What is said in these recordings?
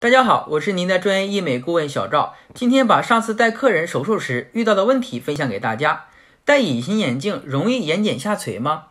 大家好，我是您的专业医美顾问小赵，今天把上次带客人手术时遇到的问题分享给大家。戴隐形眼镜容易眼睑下垂吗？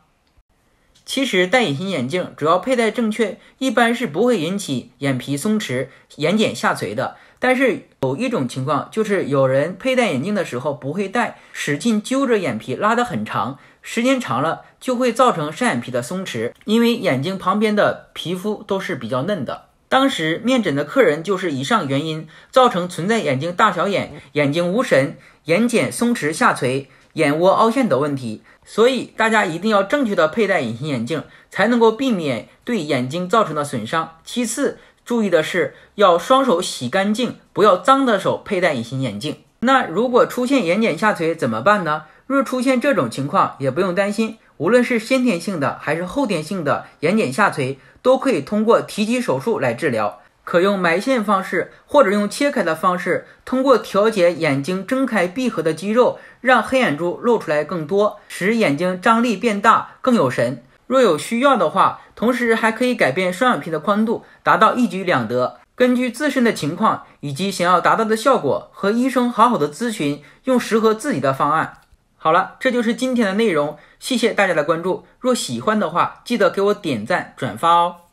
其实戴隐形眼镜主要佩戴正确，一般是不会引起眼皮松弛、眼睑下垂的。但是有一种情况，就是有人佩戴眼镜的时候不会戴，使劲揪着眼皮拉得很长，时间长了就会造成上眼皮的松弛，因为眼睛旁边的皮肤都是比较嫩的。当时面诊的客人就是以上原因造成存在眼睛大小眼、眼睛无神、眼睑松弛下垂、眼窝凹陷等问题，所以大家一定要正确的佩戴隐形眼镜，才能够避免对眼睛造成的损伤。其次，注意的是要双手洗干净，不要脏的手佩戴隐形眼镜。那如果出现眼睑下垂怎么办呢？若出现这种情况，也不用担心。无论是先天性的还是后天性的眼睑下垂，都可以通过提肌手术来治疗。可用埋线方式，或者用切开的方式，通过调节眼睛睁开闭合的肌肉，让黑眼珠露出来更多，使眼睛张力变大，更有神。若有需要的话，同时还可以改变双眼皮的宽度，达到一举两得。根据自身的情况以及想要达到的效果，和医生好好的咨询，用适合自己的方案。好了，这就是今天的内容。谢谢大家的关注。若喜欢的话，记得给我点赞、转发哦。